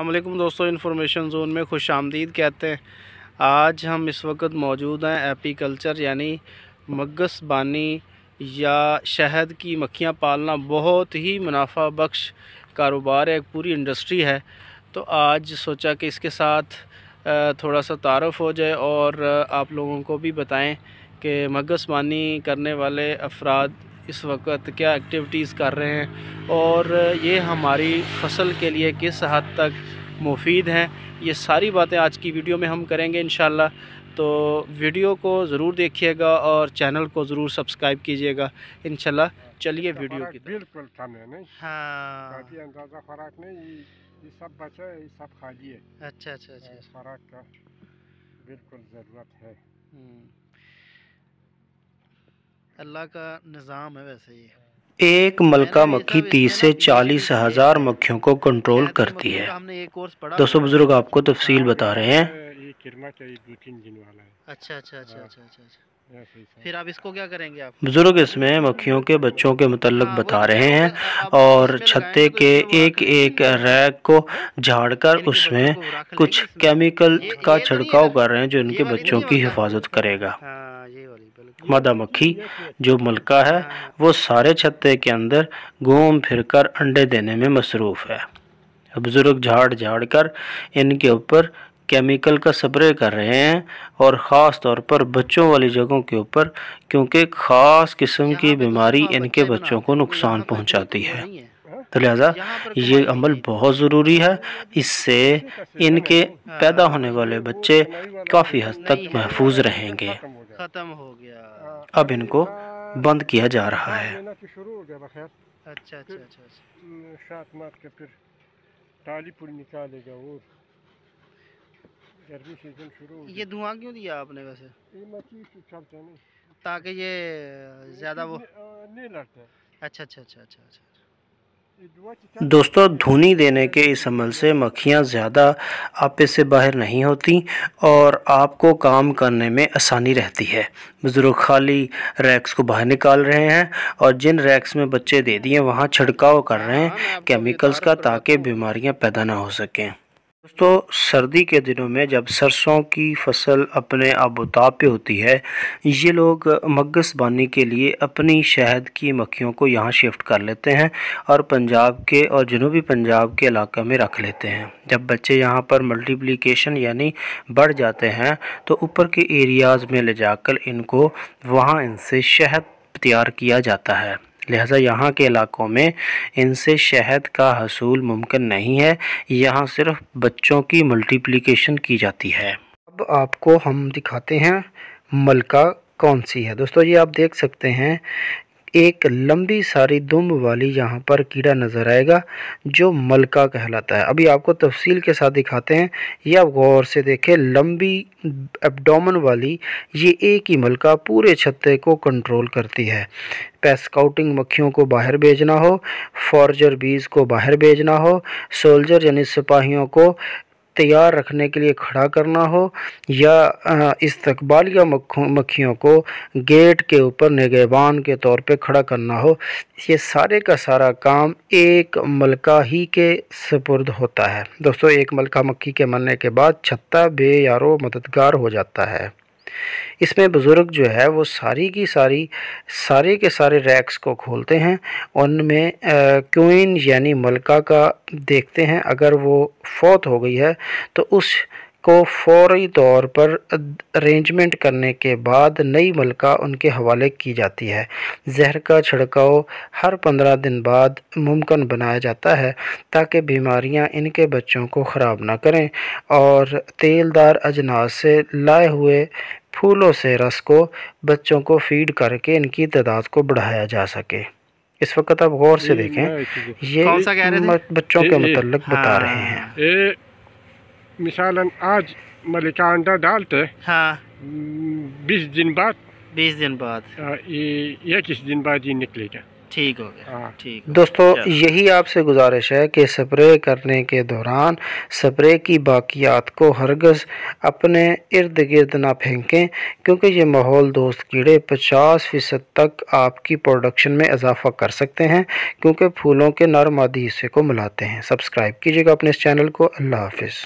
अल्लाम दोस्तों information zone में खुश आमदीद कहते हैं आज हम इस वक्त मौजूद हैं एपीकल्चर यानी मगस बानी या शहद की मक्खियाँ पालना बहुत ही मुनाफा बख्श कारोबार है एक पूरी इंडस्ट्री है तो आज सोचा कि इसके साथ थोड़ा सा तारफ़ हो जाए और आप लोगों को भी बताएं कि मगस बानी करने वाले अफराद इस वक्त क्या एक्टिविटीज़ कर रहे हैं और ये हमारी फसल के लिए किस हद तक मुफीद हैं ये सारी बातें आज की वीडियो में हम करेंगे इन तो वीडियो को ज़रूर देखिएगा और चैनल को ज़रूर सब्सक्राइब कीजिएगा इन चलिए वीडियो की बिल्कुल हाँ अंदाज़ा खुराक नहीं ये सब बचा है ये सब खाली है अच्छा अच्छा अच्छा, अच्छा। खुराक का बिल्कुल ज़रूरत है हम्म। अल्लाह का निज़ाम है वैसे ये एक मलका मक्खी तीस से चालीस हज़ार मक्खियों को कंट्रोल करती है दोस्तों बुजुर्ग आपको तफसील बता रहे हैं अच्छा अच्छा अच्छा हाँ। अच्छा, अच्छा, अच्छा। हाँ, फिर आप इसको क्या करेंगे आप बुजुर्ग इसमें मक्खियों के बच्चों के मतलब बता तो रहे हैं और छत्ते के एक एक रैक को झाड़कर उसमें कुछ केमिकल का छिड़काव कर रहे हैं जो इनके बच्चों की हिफाजत करेगा मक्खी जो मलका है वो सारे छत्ते के अंदर घूम फिरकर अंडे देने में मसरूफ़ है बुज़ुर्ग झाड़ झाड़ कर इनके ऊपर केमिकल का स्प्रे कर रहे हैं और ख़ास तौर पर बच्चों वाली जगहों के ऊपर क्योंकि ख़ास किस्म की बीमारी इनके बच्चों को नुकसान पहुंचाती है तो लिहाजा ये अमल बहुत ज़रूरी है इससे इनके पैदा हाँ। होने वाले बच्चे काफ़ी हद तक महफूज रहेंगे ख़त्म हो गया अब इनको बंद किया जा रहा है हाँ, तो अच्छा, अच्छा, अच्छा, ये धुआं क्यों दिया आपने वैसे ताकि ये ज़्यादा तो वो नहीं लड़ते अच्छा अच्छा अच्छा अच्छा अच्छा दोस्तों धुनी देने के इस अमल से मक्खियाँ ज़्यादा आप से बाहर नहीं होती और आपको काम करने में आसानी रहती है बुज़ुर्ग खाली रैक्स को बाहर निकाल रहे हैं और जिन रैक्स में बच्चे दे दिए वहाँ छिड़काव कर रहे हैं हाँ, केमिकल्स का ताकि बीमारियाँ पैदा ना हो सकें दोस्तों सर्दी के दिनों में जब सरसों की फसल अपने आबोताब पे होती है ये लोग बानी के लिए अपनी शहद की मक्खियों को यहाँ शिफ्ट कर लेते हैं और पंजाब के और जनूबी पंजाब के इलाके में रख लेते हैं जब बच्चे यहाँ पर मल्टीप्लिकेशन यानी बढ़ जाते हैं तो ऊपर के एरियाज़ में ले जाकर इनको वहाँ इनसे शहद तैयार किया जाता है लिहाजा यहाँ के इलाकों में इनसे शहद का हसूल मुमकिन नहीं है यहाँ सिर्फ बच्चों की मल्टीप्लिकेशन की जाती है अब आपको हम दिखाते हैं मलका कौन सी है दोस्तों ये आप देख सकते हैं एक लंबी सारी दुम वाली यहाँ पर कीड़ा नज़र आएगा जो मलका कहलाता है अभी आपको तफसील के साथ दिखाते हैं या आप गौर से देखें लंबी एबडोमन वाली ये एक ही मलका पूरे छत्ते को कंट्रोल करती है पैसकाउटिंग मक्खियों को बाहर भेजना हो फॉर्जर बीज को बाहर भेजना हो सोल्जर यानी सिपाहियों को तैयार रखने के लिए खड़ा करना हो या इस्तबालिया या मक्खियों को गेट के ऊपर निगेबान के तौर पे खड़ा करना हो ये सारे का सारा काम एक मलका ही के सपुर्द होता है दोस्तों एक मलका मक्खी के मरने के बाद छत्ता बेयारो मददगार हो जाता है इसमें बुज़ुर्ग जो है वो सारी की सारी सारे के सारे रैक्स को खोलते हैं उनमें क्वीन यानी मलका का देखते हैं अगर वो फौत हो गई है तो उस को फौरी तौर पर अरेंजमेंट करने के बाद नई मलका उनके हवाले की जाती है जहर का छिड़काव हर पंद्रह दिन बाद मुमकिन बनाया जाता है ताकि बीमारियां इनके बच्चों को ख़राब ना करें और तेलदार अजनास से लाए हुए फूलों से रस को बच्चों को फीड करके इनकी तादाद को बढ़ाया जा सके इस वक्त आप गौर से देखें ये बच्चों के मतलब बता हाँ, रहे हैं मिसालन आज मलिका अंडा डालते हाँ हम्म, बीस दिन बाद बीस दिन बाद इक्कीस दिन बाद ये निकलेगा ठीक हो गया हाँ। ठीक दोस्तों यही आपसे गुजारिश है कि स्प्रे करने के दौरान स्प्रे की बाकियात को हरगज़ अपने इर्द गिर्द ना फेंकें क्योंकि ये माहौल दोस्त कीड़े 50 फ़ीसद तक आपकी प्रोडक्शन में इजाफा कर सकते हैं क्योंकि फूलों के नरम आदि हिस्से को मिलाते हैं सब्सक्राइब कीजिएगा अपने इस चैनल को अल्लाह हाफिज़